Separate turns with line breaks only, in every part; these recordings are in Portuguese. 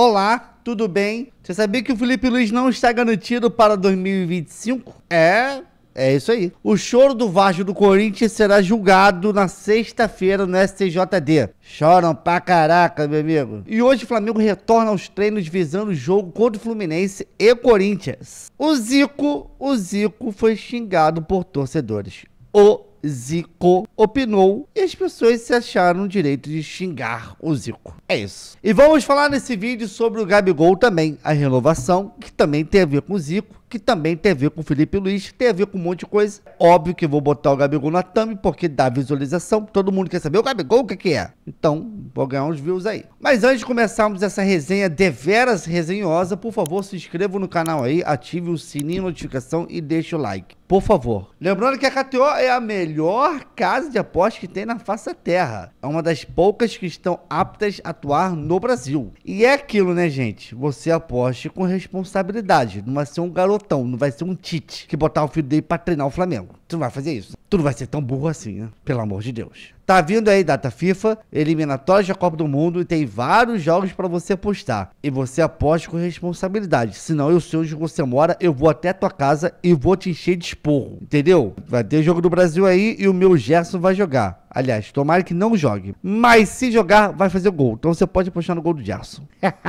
Olá, tudo bem? Você sabia que o Felipe Luiz não está garantido para 2025? É, é isso aí. O choro do Vasco do Corinthians será julgado na sexta-feira no STJD. Choram pra caraca, meu amigo. E hoje o Flamengo retorna aos treinos visando o jogo contra o Fluminense e Corinthians. O Zico, o Zico foi xingado por torcedores. O Zico opinou e as pessoas se acharam o direito de xingar o Zico. É isso. E vamos falar nesse vídeo sobre o Gabigol também, a renovação, que também tem a ver com o Zico que também tem a ver com Felipe Luiz, tem a ver com um monte de coisa. Óbvio que vou botar o Gabigol na thumb, porque dá visualização, todo mundo quer saber o Gabigol o que, que é. Então, vou ganhar uns views aí. Mas antes de começarmos essa resenha deveras resenhosa, por favor, se inscreva no canal aí, ative o sininho de notificação e deixe o like. Por favor. Lembrando que a KTO é a melhor casa de apostas que tem na face terra. É uma das poucas que estão aptas a atuar no Brasil. E é aquilo, né, gente? Você aposte com responsabilidade. Não vai ser um garoto garotão, não vai ser um Tite que botar o filho dele pra treinar o Flamengo. Tu não vai fazer isso. Tu não vai ser tão burro assim, né? Pelo amor de Deus. Tá vindo aí data FIFA, eliminatórias da Copa do Mundo e tem vários jogos para você apostar. E você aposta com responsabilidade. Senão eu sei onde você mora, eu vou até tua casa e vou te encher de esporro. Entendeu? Vai ter jogo do Brasil aí e o meu Gerson vai jogar. Aliás, tomara que não jogue. Mas se jogar, vai fazer gol. Então você pode apostar no gol do Gerson.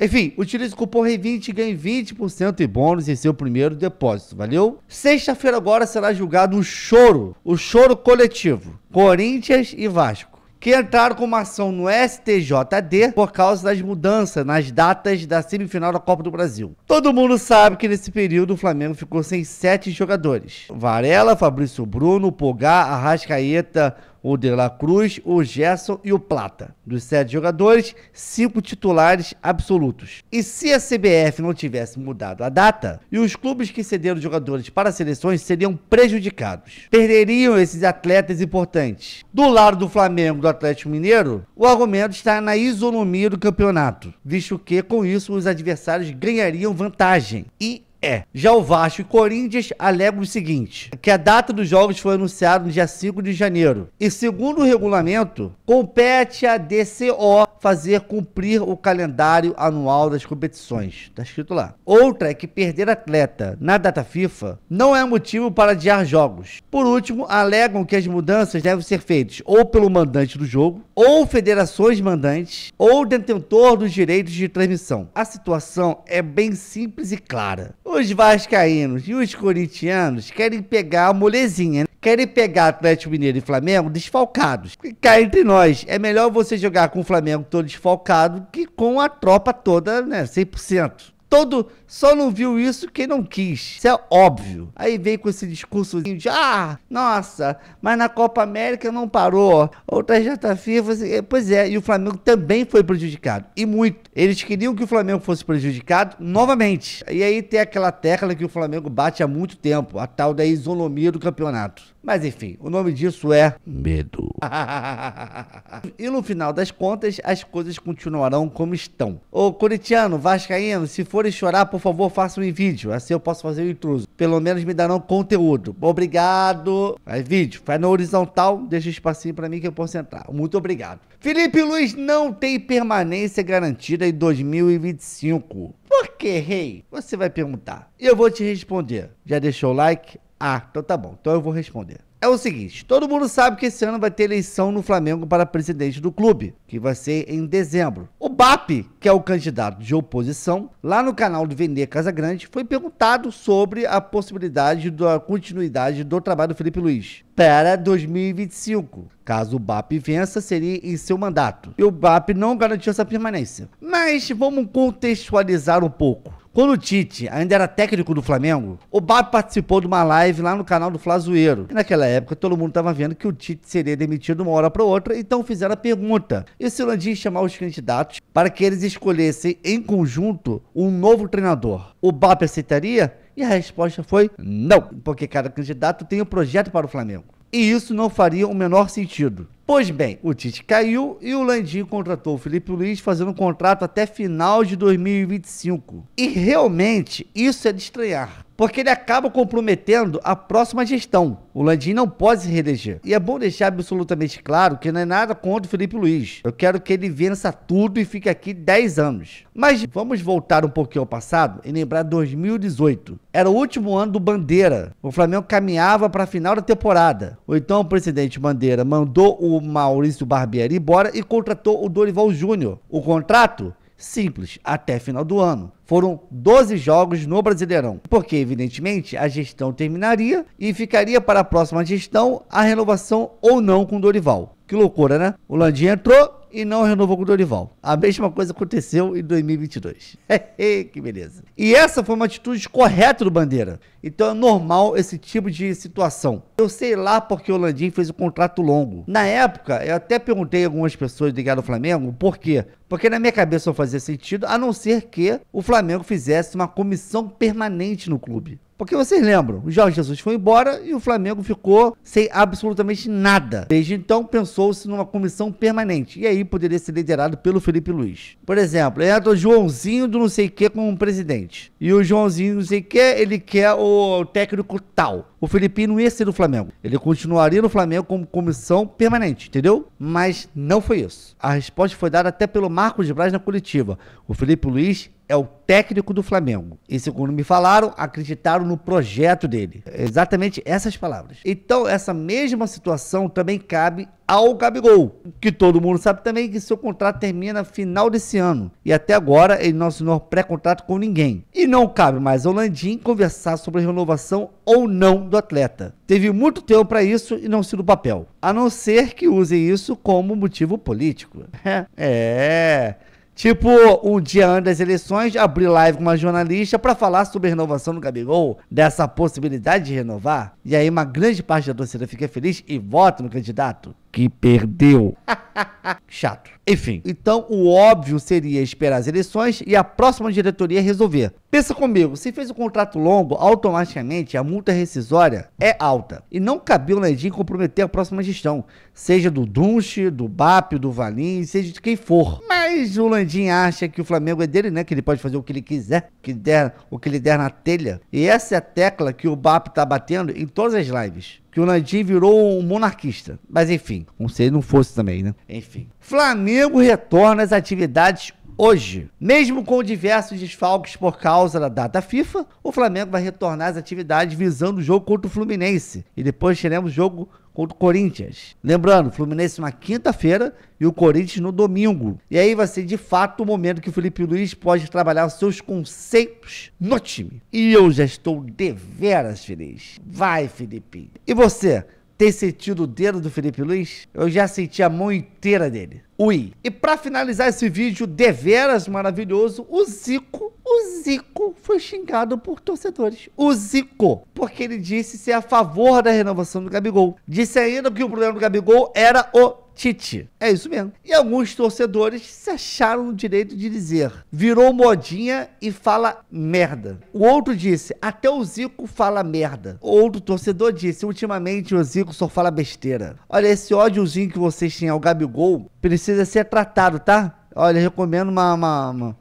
Enfim, utilize o cupom REI20 e ganhe 20% de bônus em seu primeiro depósito. Valeu? Sexta-feira agora será julgado julgado o choro, o choro coletivo, Corinthians e Vasco, que entraram com uma ação no STJD por causa das mudanças nas datas da semifinal da Copa do Brasil. Todo mundo sabe que nesse período o Flamengo ficou sem sete jogadores: Varela, Fabrício Bruno, Pogá, Arrascaeta, o De La Cruz, o Gerson e o Plata. Dos sete jogadores, cinco titulares absolutos. E se a CBF não tivesse mudado a data, e os clubes que cederam jogadores para seleções seriam prejudicados. Perderiam esses atletas importantes. Do lado do Flamengo do Atlético Mineiro, o argumento está na isonomia do campeonato, visto que com isso os adversários ganhariam vantagem e é. Já o Vasco e Corinthians alegam o seguinte: que a data dos jogos foi anunciada no dia 5 de janeiro. E segundo o regulamento, compete a DCO fazer cumprir o calendário anual das competições. Está escrito lá. Outra é que perder atleta na data FIFA não é motivo para adiar jogos. Por último, alegam que as mudanças devem ser feitas ou pelo mandante do jogo, ou federações mandantes, ou detentor dos direitos de transmissão. A situação é bem simples e clara. Os vascaínos e os corintianos querem pegar a molezinha né? querem pegar Atlético Mineiro e Flamengo desfalcados. Cá entre nós, é melhor você jogar com o Flamengo todo desfalcado que com a tropa toda, né, 100% todo só não viu isso quem não quis. Isso é óbvio. Aí vem com esse discurso de ah, nossa, mas na Copa América não parou. Outra já tá FIFA. Assim, é, pois é, e o Flamengo também foi prejudicado. E muito. Eles queriam que o Flamengo fosse prejudicado novamente. E aí tem aquela tecla que o Flamengo bate há muito tempo, a tal da isonomia do campeonato. Mas enfim, o nome disso é medo. e no final das contas, as coisas continuarão como estão. Ô, Coritiano, Vascaíno, se for forem chorar, por favor, façam em vídeo. Assim eu posso fazer o intruso. Pelo menos me darão conteúdo. Obrigado. Aí, vídeo. Faz na horizontal, deixa um espacinho pra mim que eu posso entrar. Muito obrigado. Felipe Luiz não tem permanência garantida em 2025. Por que, rei? Você vai perguntar. E Eu vou te responder. Já deixou o like? Ah, então tá bom. Então eu vou responder é o seguinte: todo mundo sabe que esse ano vai ter eleição no Flamengo para presidente do clube, que vai ser em dezembro. BAP, que é o candidato de oposição, lá no canal do Vender Casa Grande, foi perguntado sobre a possibilidade da continuidade do trabalho do Felipe Luiz para 2025. Caso o BAP vença, seria em seu mandato. E o BAP não garantiu essa permanência. Mas vamos contextualizar um pouco. Quando o Tite ainda era técnico do Flamengo, o Babi participou de uma live lá no canal do Flazueiro. E naquela época todo mundo estava vendo que o Tite seria demitido de uma hora para outra, então fizeram a pergunta. E se o Landim chamar os candidatos para que eles escolhessem em conjunto um novo treinador? O Babi aceitaria? E a resposta foi não, porque cada candidato tem um projeto para o Flamengo. E isso não faria o menor sentido. Pois bem, o Tite caiu e o Landim contratou o Felipe Luiz fazendo um contrato até final de 2025. E realmente isso é de estranhar, porque ele acaba comprometendo a próxima gestão. O Landim não pode se reeleger. E é bom deixar absolutamente claro que não é nada contra o Felipe Luiz. Eu quero que ele vença tudo e fique aqui 10 anos. Mas vamos voltar um pouquinho ao passado e lembrar 2018. Era o último ano do Bandeira. O Flamengo caminhava para a final da temporada. Ou então o presidente Bandeira mandou o o Maurício Barbieri embora e contratou o Dorival Júnior. O contrato? Simples, até final do ano. Foram 12 jogos no Brasileirão, porque, evidentemente, a gestão terminaria e ficaria para a próxima gestão a renovação ou não com o Dorival. Que loucura, né? O Landim entrou, e não renovou com o Dorival. A mesma coisa aconteceu em 2022. que beleza. E essa foi uma atitude correta do Bandeira. Então é normal esse tipo de situação. Eu sei lá porque o Landim fez um contrato longo. Na época, eu até perguntei a algumas pessoas ligadas ao Flamengo por quê. Porque na minha cabeça não fazia sentido, a não ser que o Flamengo fizesse uma comissão permanente no clube. Porque vocês lembram, o Jorge Jesus foi embora e o Flamengo ficou sem absolutamente nada. Desde então, pensou-se numa comissão permanente. E aí poderia ser liderado pelo Felipe Luiz. Por exemplo, entra é o Joãozinho do não sei o que como presidente. E o Joãozinho do não sei o que, ele quer o técnico tal o Felipe não ia ser do Flamengo. Ele continuaria no Flamengo como comissão permanente, entendeu? Mas não foi isso. A resposta foi dada até pelo Marcos Braz na coletiva. O Felipe Luiz é o técnico do Flamengo. E segundo me falaram, acreditaram no projeto dele. Exatamente essas palavras. Então, essa mesma situação também cabe ao Gabigol, que todo mundo sabe também que seu contrato termina final desse ano. E até agora ele não assinou pré-contrato com ninguém. E não cabe mais ao Landim conversar sobre a renovação ou não do atleta. Teve muito tempo para isso e não se do papel. A não ser que usem isso como motivo político. é. Tipo, um dia antes das eleições, abrir live com uma jornalista para falar sobre a renovação do Gabigol, dessa possibilidade de renovar. E aí uma grande parte da torcida fica feliz e vota no candidato que perdeu. Chato. Enfim, então o óbvio seria esperar as eleições e a próxima diretoria resolver. Pensa comigo, se fez um contrato longo, automaticamente a multa rescisória é alta. E não cabia o Landim comprometer a próxima gestão, seja do Dunche, do BAP, do Valim, seja de quem for. Mas o Landim acha que o Flamengo é dele, né? Que ele pode fazer o que ele quiser, que der, o que ele der na telha. E essa é a tecla que o BAP tá batendo em todas as lives que o Landim virou um monarquista. Mas enfim, sei se não fosse também, né? Enfim. Flamengo retorna às atividades hoje. Mesmo com diversos desfalques por causa da data FIFA, o Flamengo vai retornar às atividades visando o jogo contra o Fluminense. E depois teremos jogo contra o Corinthians. Lembrando, Fluminense na quinta-feira e o Corinthians no domingo. E aí vai ser de fato o momento que o Felipe Luiz pode trabalhar os seus conceitos no time. E eu já estou deveras feliz. Vai, Felipe. E você? ter sentido o dedo do Felipe Luiz? Eu já senti a mão inteira dele. Ui. E para finalizar esse vídeo deveras maravilhoso, o Zico, o Zico foi xingado por torcedores. O Zico, porque ele disse ser a favor da renovação do Gabigol. Disse ainda que o problema do Gabigol era o Tite. É isso mesmo. E alguns torcedores se acharam no direito de dizer: virou modinha e fala merda. O outro disse: até o Zico fala merda. O outro torcedor disse: ultimamente o Zico só fala besteira. Olha, esse ódiozinho que vocês têm ao Gabigol precisa ser tratado, tá? Olha, recomendo uma, uma, uma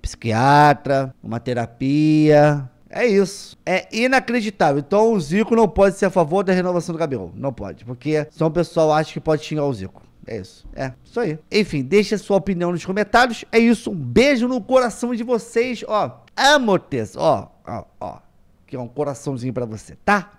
psiquiatra, uma terapia, é isso. É inacreditável. Então o Zico não pode ser a favor da renovação do Gabriel. Não pode. Porque só o pessoal acha que pode xingar o Zico. É isso. É, isso aí. Enfim, deixa sua opinião nos comentários. É isso. Um beijo no coração de vocês. Ó, amo Ó, ó, ó. Que é um coraçãozinho para você, tá?